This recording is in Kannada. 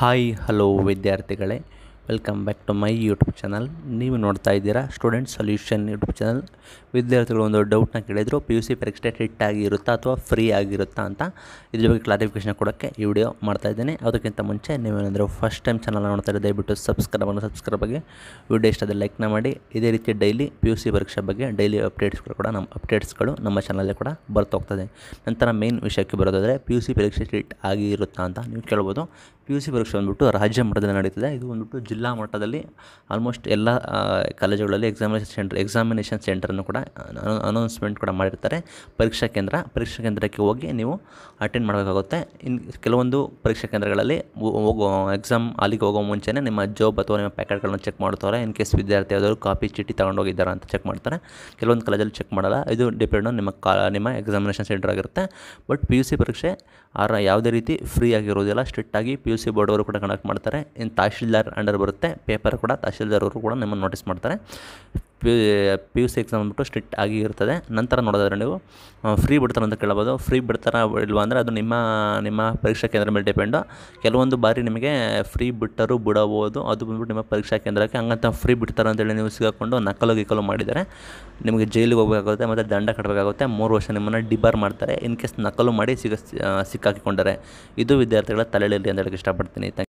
ಹಾಯ್ ಹಲೋ ವಿದ್ಯಾರ್ಥಿಗಳೇ welcome back to my YouTube channel ನೀವು ನೋಡ್ತಾ ಇದ್ದೀರಾ ಸ್ಟೂಡೆಂಟ್ ಸೊಲ್ಯೂಷನ್ ಯೂಟ್ಯೂಬ್ ಚಾನಲ್ ವಿದ್ಯಾರ್ಥಿಗಳು ಒಂದು ಡೌಟ್ನ ಕೇಳಿದ್ರು ಪಿ ಯು ಸಿ ಪರೀಕ್ಷೆ ಹಿಟ್ ಆಗಿರುತ್ತಾ ಅಥವಾ ಫ್ರೀ ಆಗಿರುತ್ತಾ ಅಂತ ಇದ್ರ ಬಗ್ಗೆ ಕ್ಲಾರಿಫಿಕೇಶನ್ ಕೊಡೋಕ್ಕೆ ಈ ವಿಡಿಯೋ ಮಾಡ್ತಾ ಇದ್ದೇನೆ ಅದಕ್ಕಿಂತ ಮುಂಚೆ ನೀವೇನಾದರೂ ಫಸ್ಟ್ ಟೈಮ್ ಚಾನಲ್ ನೋಡ್ತಾ ಇರೋ ದಯವಿಟ್ಟು ಸಬ್ಸ್ಕ್ರೈಬ್ ಅನ್ನು ಸಬ್ಸ್ಕ್ರೈಬ್ ಬಗ್ಗೆ ವಿಡಿಯೋ ಇಷ್ಟ ಲೈಕ್ನ ಮಾಡಿ ಇದೇ ರೀತಿ ಡೈಲಿ ಪಿ ಯು ಸಿ ಪರೀಕ್ಷೆ ಬಗ್ಗೆ ಡೈಲಿ ಅಪ್ಡೇಟ್ಸ್ಗಳು ಕೂಡ ನಮ್ಮ ಅಪ್ಡೇಟ್ಸ್ಗಳು ನಮ್ಮ ಚಾನಲಲ್ಲಿ ಕೂಡ ಬರ್ತೋಗ್ತದೆ ನಂತರ ಮೇನ್ ವಿಷಯಕ್ಕೆ ಬರೋದಾದರೆ ಪಿ ಯು ಸಿ ಪರೀಕ್ಷೆ ಹಿಟ್ ಆಗಿರುತ್ತಾ ಅಂತ ನೀವು ಕೇಳ್ಬೋದು ಪಿ ಯು ಸಿ ಪರೀಕ್ಷೆ ಬಂದ್ಬಿಟ್ಟು ರಾಜ್ಯ ಮಟ್ಟದಲ್ಲಿ ನಡೀತದೆ ಇದು ಬಂದುಬಿಟ್ಟು ಜಿಲ್ಲೆ ಜಿಲ್ಲಾ ಮಟ್ಟದಲ್ಲಿ ಆಲ್ಮೋಸ್ಟ್ ಎಲ್ಲ ಕಾಲೇಜುಗಳಲ್ಲಿ ಎಕ್ಸಾಮಿನೇಷನ್ ಸೆಂಟರ್ ಎಕ್ಸಾಮಿನೇಷನ್ ಸೆಂಟರನ್ನು ಕೂಡ ಅನೌನ್ಸ್ಮೆಂಟ್ ಕೂಡ ಮಾಡಿರ್ತಾರೆ ಪರೀಕ್ಷಾ ಕೇಂದ್ರ ಪರೀಕ್ಷಾ ಕೇಂದ್ರಕ್ಕೆ ಹೋಗಿ ನೀವು ಅಟೆಂಡ್ ಮಾಡಬೇಕಾಗುತ್ತೆ ಇನ್ ಕೆಲವೊಂದು ಪರೀಕ್ಷಾ ಕೇಂದ್ರಗಳಲ್ಲಿ ಹೋಗೋ ಎಕ್ಸಾಮ್ ಅಲ್ಲಿಗೆ ಹೋಗೋ ಮುಂಚೆನೇ ನಿಮ್ಮ ಜಾಬ್ ಅಥವಾ ನಿಮ್ಮ ಪ್ಯಾಕೆಟ್ಗಳನ್ನು ಚೆಕ್ ಮಾಡ್ತಾರೆ ಇನ್ ಕೇಸ್ ವಿದ್ಯಾರ್ಥಿ ಯಾವ್ದಾದ್ರು ಕಾಪಿ ಚೀಟಿ ತಗೊಂಡು ಅಂತ ಚೆಕ್ ಮಾಡ್ತಾರೆ ಕೆಲವೊಂದು ಕಾಲೇಜಲ್ಲಿ ಚೆಕ್ ಮಾಡಲ್ಲ ಇದು ಡಿಪೆಂಡ್ ನಿಮ್ಮ ಕಾ ನಿಮ್ಮ ಎಕ್ಸಾಮಿನೇಷನ್ ಸೆಂಟರ್ ಆಗಿರುತ್ತೆ ಬಟ್ ಪಿ ಯು ಸಿ ಪರೀಕ್ಷೆ ಆರ ಯಾವುದೇ ರೀತಿ ಫ್ರೀ ಆಗಿರೋದಿಲ್ಲ ಸ್ಟ್ರಿಕ್ಟಾಗಿ ಪಿ ಯು ಸಿ ಬೋರ್ಡವರು ಕೂಡ ಕಂಡಕ್ಟ್ ಮಾಡ್ತಾರೆ ಇನ್ನು ತಹಶೀಲ್ದಾರ್ ಅಂಡರ್ ಬರುತ್ತೆ ಪೇಪರ್ ಕೂಡ ತಹಶೀಲ್ದಾರವರು ಕೂಡ ನಿಮ್ಮನ್ನು ನೋಟಿಸ್ ಮಾಡ್ತಾರೆ P P U C exam ಬಂದ್ಬಿಟ್ಟು ಸ್ಟ್ರಿಕ್ಟ್ ಆಗಿ ಇರ್ತದೆ ನಂತರ ನೋಡೋದಾದ್ರೆ ನೀವು ಫ್ರೀ ಬಿಡ್ತಾರೆ ಅಂತ ಕೇಳ್ಬೋದು ಫ್ರೀ ಬಿಡ್ತಾರ ಇಲ್ವಾ ಅಂದರೆ ಅದು ನಿಮ್ಮ ನಿಮ್ಮ ಪರೀಕ್ಷಾ ಕೇಂದ್ರ ಮೇಲೆ ಡಿಪೆಂಡು ಕೆಲವೊಂದು ಬಾರಿ ನಿಮಗೆ ಫ್ರೀ ಬಿಟ್ಟರು ಬಿಡಬಹುದು ಅದು ಬಂದ್ಬಿಟ್ಟು ನಿಮ್ಮ ಪರೀಕ್ಷಾ ಕೇಂದ್ರಕ್ಕೆ ಹಂಗಂತ ಫ್ರೀ ಬಿಡ್ತಾರೆ ಅಂತೇಳಿ ನೀವು ಸಿಗಾಕೊಂಡು ನಕಲು ಗಿಕಲು ಮಾಡಿದರೆ ನಿಮಗೆ ಜೈಲಿಗೆ ಹೋಗಬೇಕಾಗುತ್ತೆ ಮತ್ತು ದಂಡ ಕಟ್ಟಬೇಕಾಗುತ್ತೆ ಮೂರು ವರ್ಷ ನಿಮ್ಮನ್ನು ಡಿಬಾರ್ ಮಾಡ್ತಾರೆ ಇನ್ ಕೇಸ್ ನಕಲು ಮಾಡಿ ಸಿಗ ಸಿಕ್ಕಾಕಿಕೊಂಡರೆ ಇದು ವಿದ್ಯಾರ್ಥಿಗಳ ತಲೆಯಲ್ಲಿ ಅಂತ ಹೇಳಕ್ಕೆ ಇಷ್ಟಪಡ್ತೀನಿ